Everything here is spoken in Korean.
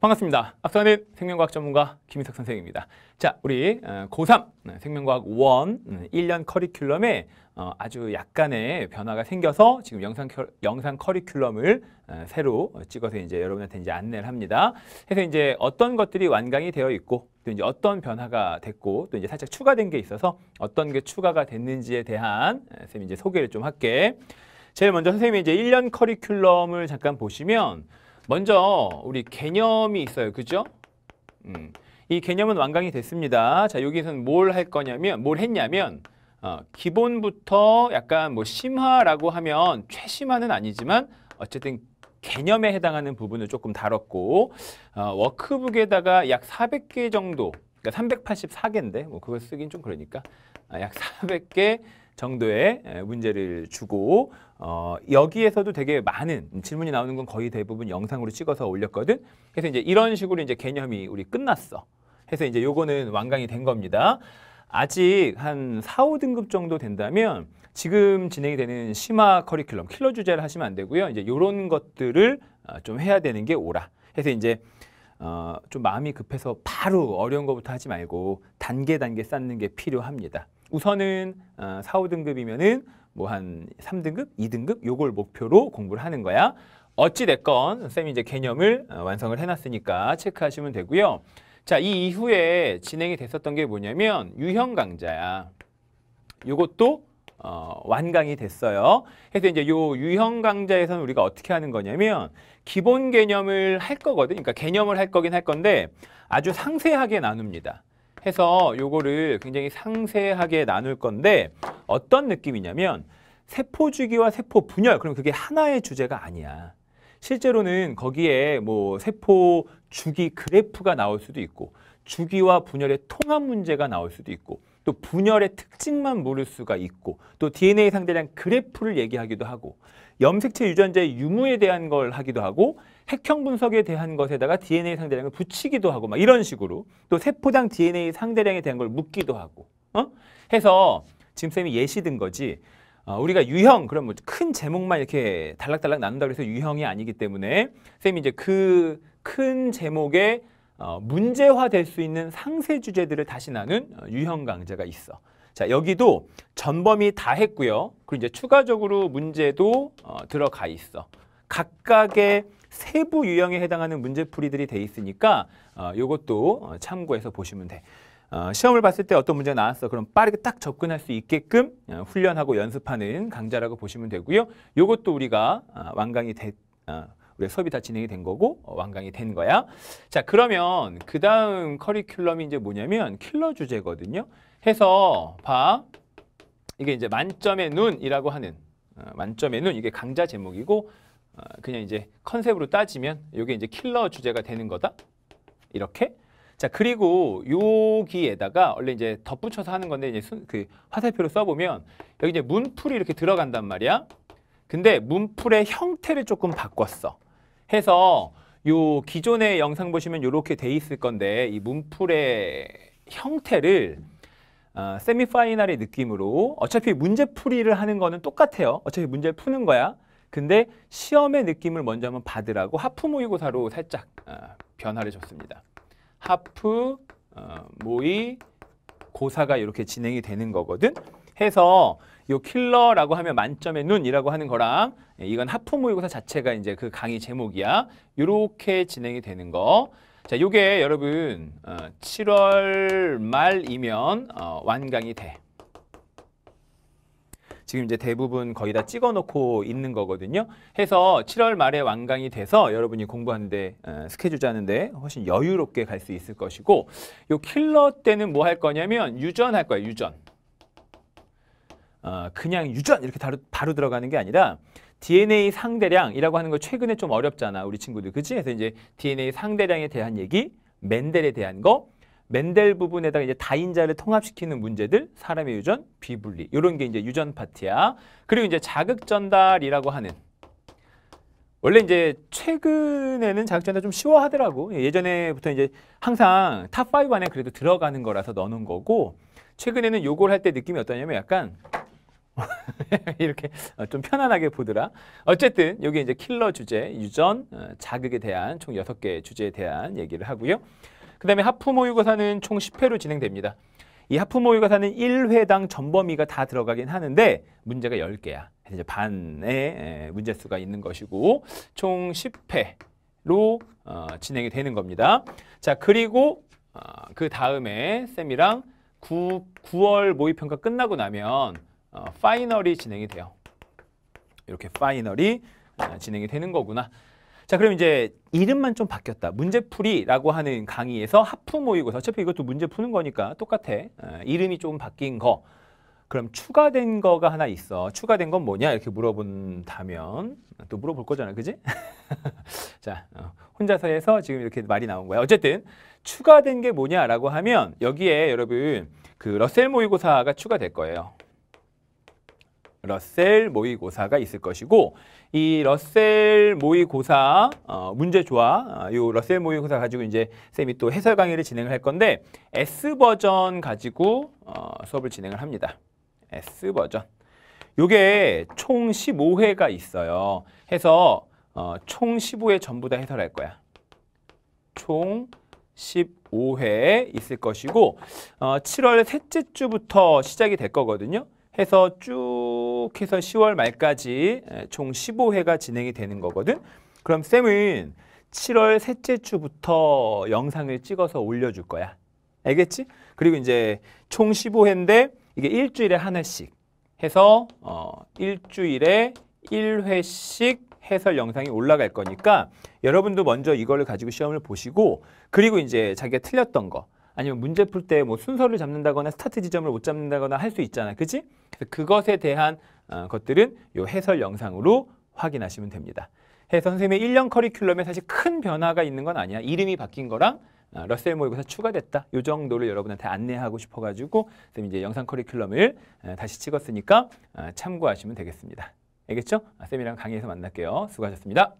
반갑습니다. 앞서는 생명과학 전문가 김희석 선생입니다. 자, 우리 어, 고3 생명과학 1 1년 커리큘럼에 어, 아주 약간의 변화가 생겨서 지금 영상, 영상 커리큘럼을 어, 새로 찍어서 이제 여러분한테 이제 안내를 합니다. 해서 이제 어떤 것들이 완강이 되어 있고 또 이제 어떤 변화가 됐고 또 이제 살짝 추가된 게 있어서 어떤 게 추가가 됐는지에 대한 선생님 이제 소개를 좀 할게. 제일 먼저 선생님이 이제 1년 커리큘럼을 잠깐 보시면 먼저 우리 개념이 있어요. 그죠? 음. 이 개념은 완강이 됐습니다. 자, 여기서는 뭘 할 거냐면, 뭘 했냐면, 어, 기본부터 약간 뭐 심화라고 하면 최심화는 아니지만 어쨌든 개념에 해당하는 부분을 조금 다뤘고 어, 워크북에다가 약 400개 정도 그러니까 384개인데 뭐 그걸 쓰긴 좀 그러니까 아, 약 400개 정도의 문제를 주고 어, 여기에서도 되게 많은 음, 질문이 나오는 건 거의 대부분 영상으로 찍어서 올렸거든. 그래서 이제 이런 식으로 이제 개념이 우리 끝났어. 해서 이제 요거는 완강이 된 겁니다. 아직 한 4, 5등급 정도 된다면 지금 진행이 되는 심화 커리큘럼, 킬러 주제를 하시면 안 되고요. 이제 요런 것들을 어, 좀 해야 되는 게 오라. 해서 이제 어, 좀 마음이 급해서 바로 어려운 것부터 하지 말고 단계 단계 쌓는 게 필요합니다. 우선은 어, 4, 5등급이면은 뭐한 3등급, 2등급 요걸 목표로 공부를 하는 거야. 어찌됐건 선생님이 이제 개념을 어, 완성을 해놨으니까 체크하시면 되고요. 자, 이 이후에 진행이 됐었던 게 뭐냐면 유형 강좌야. 요것도 어, 완강이 됐어요. 그래서 이제 요 유형 강좌에서는 우리가 어떻게 하는 거냐면 기본 개념을 할 거거든. 그러니까 개념을 할 거긴 할 건데 아주 상세하게 나눕니다. 해서 요거를 굉장히 상세하게 나눌 건데 어떤 느낌이냐면 세포 주기와 세포 분열 그럼 그게 하나의 주제가 아니야. 실제로는 거기에 뭐 세포 주기 그래프가 나올 수도 있고 주기와 분열의 통합 문제가 나올 수도 있고 또 분열의 특징만 모를 수가 있고 또 DNA 상대량 그래프를 얘기하기도 하고 염색체 유전자의 유무에 대한 걸 하기도 하고 핵형 분석에 대한 것에다가 DNA 상대량을 붙이기도 하고 막 이런 식으로 또 세포당 DNA 상대량에 대한 걸 묻기도 하고 어? 해서 지금 쌤이 예시 든 거지 어, 우리가 유형 그럼 뭐큰 제목만 이렇게 달락달락 나눈다 고해서 유형이 아니기 때문에 쌤이 이제 그 큰 제목에 어, 문제화될 수 있는 상세 주제들을 다시 나눈 어, 유형 강좌가 있어. 자 여기도 전범이 다 했고요. 그리고 이제 추가적으로 문제도 어, 들어가 있어. 각각의 세부 유형에 해당하는 문제풀이들이 돼 있으니까 어, 이것도 어, 참고해서 보시면 돼. 어, 시험을 봤을 때 어떤 문제가 나왔어. 그럼 빠르게 딱 접근할 수 있게끔 어, 훈련하고 연습하는 강좌라고 보시면 되고요. 이것도 우리가 어, 완강이 됐, 어, 우리 수업이 다 진행이 된 거고 어, 완강이 된 거야. 자, 그러면 그 다음 커리큘럼이 이제 뭐냐면 킬러 주제거든요. 해서 봐. 이게 이제 만점의 눈이라고 하는 어, 만점의 눈 이게 강좌 제목이고 어, 그냥 이제 컨셉으로 따지면 이게 이제 킬러 주제가 되는 거다. 이렇게. 자 그리고 여기에다가 원래 이제 덧붙여서 하는 건데 이제 순, 그 화살표로 써보면 여기 이제 문풀이 이렇게 들어간단 말이야. 근데 문풀의 형태를 조금 바꿨어. 해서 요 기존의 영상 보시면 이렇게 돼 있을 건데 이 문풀의 형태를 어, 세미파이널의 느낌으로 어차피 문제 풀이를 하는 거는 똑같아요. 어차피 문제 푸는 거야. 근데 시험의 느낌을 먼저 한번 받으라고 하프 모의고사로 살짝 어, 변화를 줬습니다. 하프 어, 모의 고사가 이렇게 진행이 되는 거거든. 해서 요 킬러라고 하면 만점의 눈이라고 하는 거랑 예, 이건 하프 모의고사 자체가 이제 그 강의 제목이야. 이렇게 진행이 되는 거. 자, 요게 여러분 어, 7월 말이면 어, 완강이 돼. 지금 이제 대부분 거의 다 찍어놓고 있는 거거든요. 해서 7월 말에 완강이 돼서 여러분이 공부하는데 어, 스케줄 짜는데 훨씬 여유롭게 갈 수 있을 것이고 요 킬러 때는 뭐 할 거냐면 유전할 거예요. 유전. 어, 그냥 유전 이렇게 바로, 바로 들어가는 게 아니라 DNA 상대량이라고 하는 거 최근에 좀 어렵잖아 우리 친구들 그치? 그래서 이제 DNA 상대량에 대한 얘기, 맨델에 대한 거 맨델 부분에다가 이제 다인자를 통합시키는 문제들, 사람의 유전, 비분리 이런 게 이제 유전 파트야. 그리고 이제 자극 전달이라고 하는 원래 이제 최근에는 자극 전달 좀 쉬워하더라고. 예전에부터 이제 항상 탑5 안에 그래도 들어가는 거라서 넣는 거고 최근에는 요걸 할 때 느낌이 어떠냐면 약간 이렇게 어, 좀 편안하게 보더라. 어쨌든 여기 이제 킬러 주제, 유전, 어, 자극에 대한 총 여섯 개 주제에 대한 얘기를 하고요. 그 다음에 하프 모의고사는 총 10회로 진행됩니다. 이 하프 모의고사는 1회당 전범위가 다 들어가긴 하는데 문제가 10개야. 이제 반의 문제수가 있는 것이고 총 10회로 어, 진행이 되는 겁니다. 자 그리고 어, 그 다음에 쌤이랑 9, 9월 모의평가 끝나고 나면 어, 파이널이 진행이 돼요. 이렇게 파이널이 어, 진행이 되는 거구나. 자, 그럼 이제 이름만 좀 바뀌었다. 문제풀이라고 하는 강의에서 하프 모의고사. 어차피 이것도 문제 푸는 거니까 똑같아. 아, 이름이 좀 바뀐 거. 그럼 추가된 거가 하나 있어. 추가된 건 뭐냐? 이렇게 물어본다면 또 물어볼 거잖아. 그지? 자, 어, 혼자서 해서 지금 이렇게 말이 나온 거야. 어쨌든 추가된 게 뭐냐라고 하면 여기에 여러분 그 러셀 모의고사가 추가될 거예요. 러셀 모의고사가 있을 것이고 이 러셀 모의고사 어, 문제조와 이 어, 러셀 모의고사 가지고 이제 쌤이 또 해설 강의를 진행을 할 건데 S 버전 가지고 어, 수업을 진행을 합니다. S 버전. 요게 총 15회가 있어요. 해서 어, 총 15회 전부 다 해설할 거야. 총 15회 있을 것이고 어, 7월 셋째 주부터 시작이 될 거거든요. 해서 쭉 해서 10월 말까지 총 15회가 진행이 되는 거거든. 그럼 쌤은 7월 셋째 주부터 영상을 찍어서 올려줄 거야. 알겠지? 그리고 이제 총 15회인데 이게 일주일에 하나씩 해서 어, 일주일에 1회씩 해설 영상이 올라갈 거니까 여러분도 먼저 이걸 가지고 시험을 보시고 그리고 이제 자기가 틀렸던 거 아니면 문제 풀 때 뭐 순서를 잡는다거나 스타트 지점을 못 잡는다거나 할 수 있잖아. 그치? 그래서 그것에 대한 어, 것들은 요 해설 영상으로 확인하시면 됩니다. 해서 선생님의 1년 커리큘럼에 사실 큰 변화가 있는 건 아니야. 이름이 바뀐 거랑 어, 러셀 모의고사 추가됐다. 요 정도를 여러분한테 안내하고 싶어가지고 선생님 이제 영상 커리큘럼을 어, 다시 찍었으니까 어, 참고하시면 되겠습니다. 알겠죠? 아, 쌤이랑 강의에서 만날게요. 수고하셨습니다.